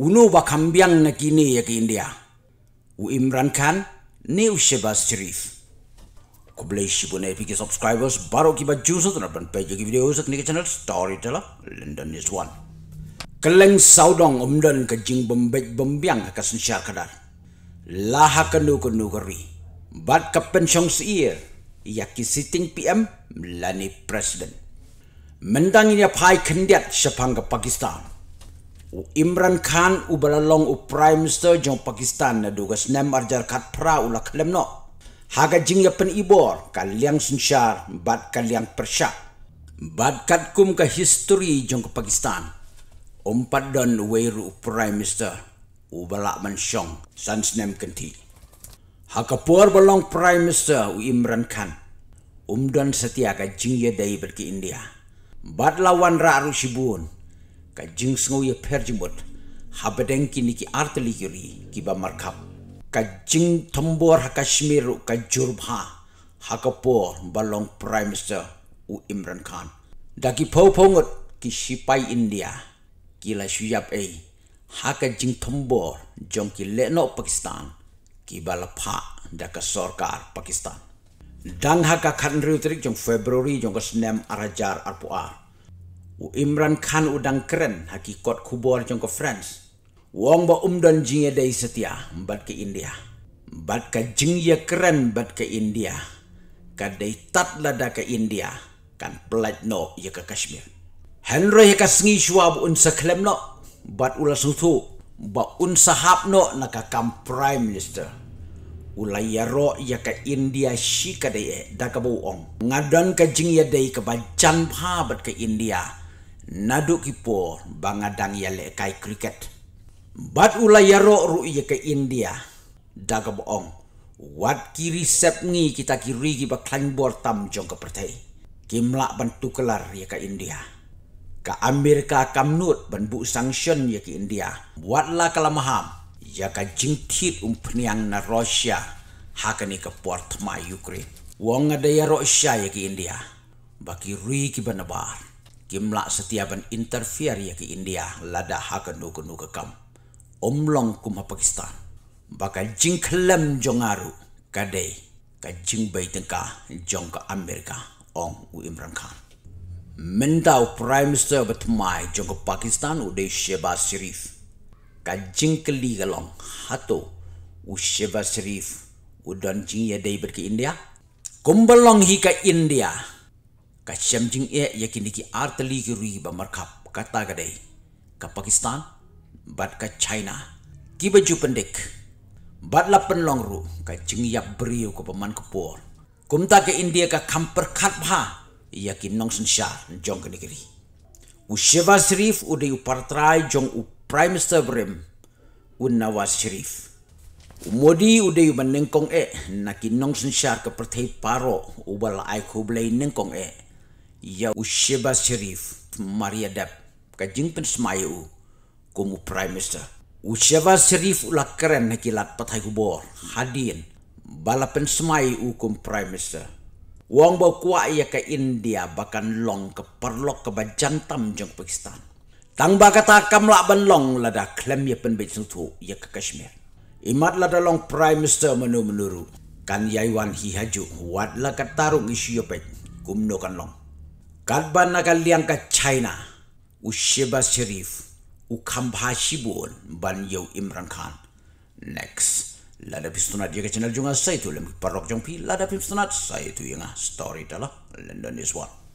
Uno wa kambiang na kini ya ke India. U Imran Khan, ni Usheba Sharif. Kubelai shibu na epike subscribers, baru ki ba juzat na ban page ki video usat ni channel Storyteller, lah. London is one. Keleng saudong umdan ke jing bombek bombiang ke sensya kadar. Laha kenu kenu keri. Bat ke pensyong seir, ia ki sitting PM, melani presiden. Mendang ini apa ikan sepang ke Pakistan. U Imran Khan u balalong u Prime Minister jong Pakistan na duga senem arjar kat pra u lakalem no. Haga jing ya pen ibor kaliang sunsyar bat kaliang persyak. Bat kat kum ke history jong ke Pakistan. Umpat don weiru u Prime Minister u balak mansyong san senem kenti. Haga puar balong Prime Minister u Imran Khan. umdan don setia ke jing ya dayi berki India. Bat lawan ra arusibun kay jing sngoi ye phar ji mot habedeng ki niki art li yuri ki ba markhap kay jing thombor ha kashmir ru kay ha ka po balong prime minister u imran khan da ki phau phong ki sipai india ki la shuyap e ha ka jing thombor jong ki le no pakistan ki ba la pha da ka sarkar pakistan dang ha ka khan ri utrik jong february jong ka snem arajar arpuar U Imran Khan udang keren hakikat kubur ke France. Wong ba umdon jingye dai setia bad ke India. Bad ke jingya keren bad ke India. Kadai tat lada ke India kan plat no ya ke Kashmir. Henry ya ke sengi shua bu un saklem no bad ula sutu ba un sahab no na ka kam prime minister. Ula ro ya ke India shi kadai e da ka bu ong. Ngadon ke jingya dai ke bacan pa bad ke India naduk kipo bangadang yale kai kriket, Bat ula yaro ru ye ke India daga boong. Wat kiri resep ngi kita kiri ki ba klangbor tam jong ke pertai. Kimla bantu kelar ya ke India. Ka Amerika kamnut bantu bu sanction ke India. Buatlah kalamaham ya ke jingtit umpniang na Russia hakani ke port ma Ukraine. Wong ada ya ro sya ke India. Bagi ri ki banabar gimla setiaban interfer ya ke India lada hakan nuku nuku kam omlong kuma Pakistan bakal jingklem jongaru kadei ka jing bay tengka jong ka Amerika ong u Imran Khan mentau Prime Minister bet mai jong ka Pakistan u de Sheba Sharif ka jingkli galong hato u Sheba Sharif u don jing ya dei ber ke India kumbalong hi ka India kacham jing e yakini ki artali ki rui ba markap kata gadai ka pakistan bat ka china ki ba ju pendek bat la pen long ru ka jing yap brio ko paman ke por kumta ke india ka kamper khat bha yakin nong sen sha jong ke negeri u sheva sharif u dei partrai jong u prime minister brim, u nawaz sharif U Umodi udah yu menengkong e, nakin nong sensyar ke pertai paro, ubal aiku belai nengkong e ya usheba sherif maria dap ka pen smayo kumu prime minister usheba sherif ula keren na kilat patay kubor hadin balapen smayo kum prime minister Wang bau kuwa ia ke India bahkan long ke perlok ke bajantam jeng Pakistan. Tang ba kata kam lak ban long lada klem ia pen bejeng tu ia ke Kashmir. Imat lada long prime minister menu menuru kan yaiwan hi haju wat la ke tarung isu ia pen kumno kan long galban na kalian ka China, Usheba Sharif, Ukamba Shibon, Ban Yew Imran Khan. Next, lada pistunat jika channel juga saya tu lem parok jumpi lada pistunat saya tu yang story dalam London is one.